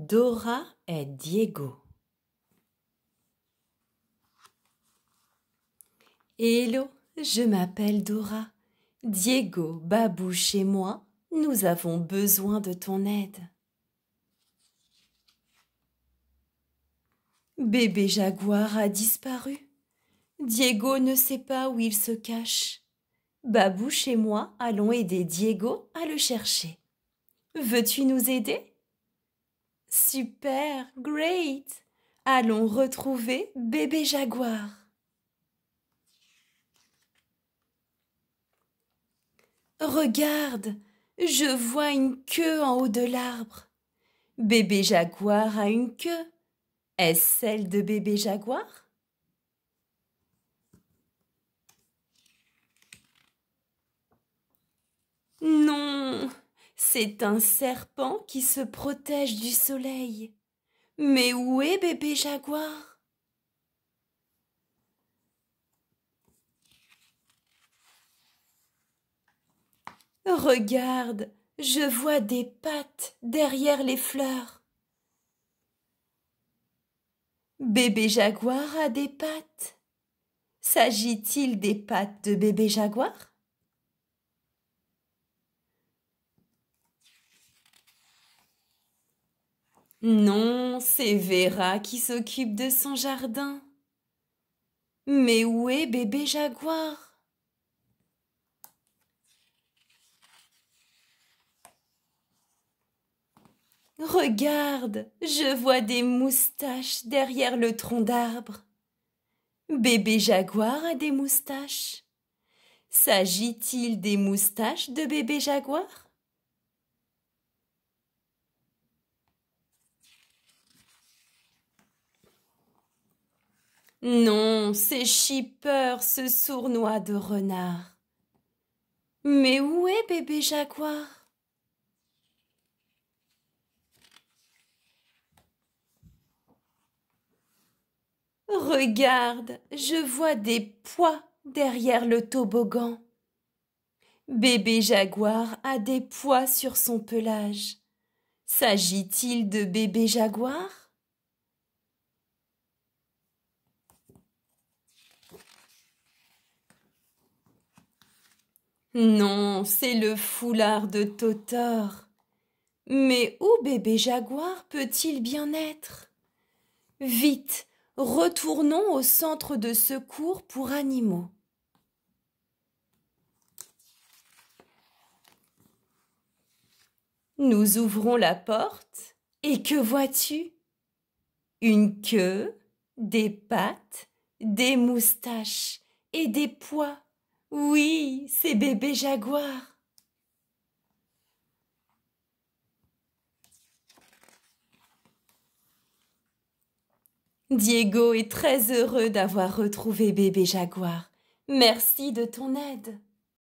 Dora et Diego. Hello, je m'appelle Dora. Diego, Babouche et moi, nous avons besoin de ton aide. Bébé Jaguar a disparu. Diego ne sait pas où il se cache. Babouche et moi allons aider Diego à le chercher. Veux-tu nous aider Super, great. Allons retrouver bébé jaguar. Regarde, je vois une queue en haut de l'arbre. Bébé jaguar a une queue. Est-ce celle de bébé jaguar C'est un serpent qui se protège du soleil. Mais où est bébé jaguar Regarde, je vois des pattes derrière les fleurs. Bébé jaguar a des pattes. S'agit-il des pattes de bébé jaguar Non, c'est Vera qui s'occupe de son jardin. Mais où est bébé Jaguar Regarde, je vois des moustaches derrière le tronc d'arbre. Bébé Jaguar a des moustaches. S'agit-il des moustaches de bébé Jaguar Non, c'est chipeur, ce sournois de renard. Mais où est bébé Jaguar Regarde, je vois des pois derrière le toboggan. Bébé Jaguar a des pois sur son pelage. S'agit-il de bébé Jaguar Non, c'est le foulard de Totor. Mais où bébé Jaguar peut-il bien être Vite, retournons au centre de secours pour animaux. Nous ouvrons la porte et que vois-tu Une queue, des pattes, des moustaches et des poids. Oui, c'est bébé jaguar. Diego est très heureux d'avoir retrouvé bébé jaguar. Merci de ton aide.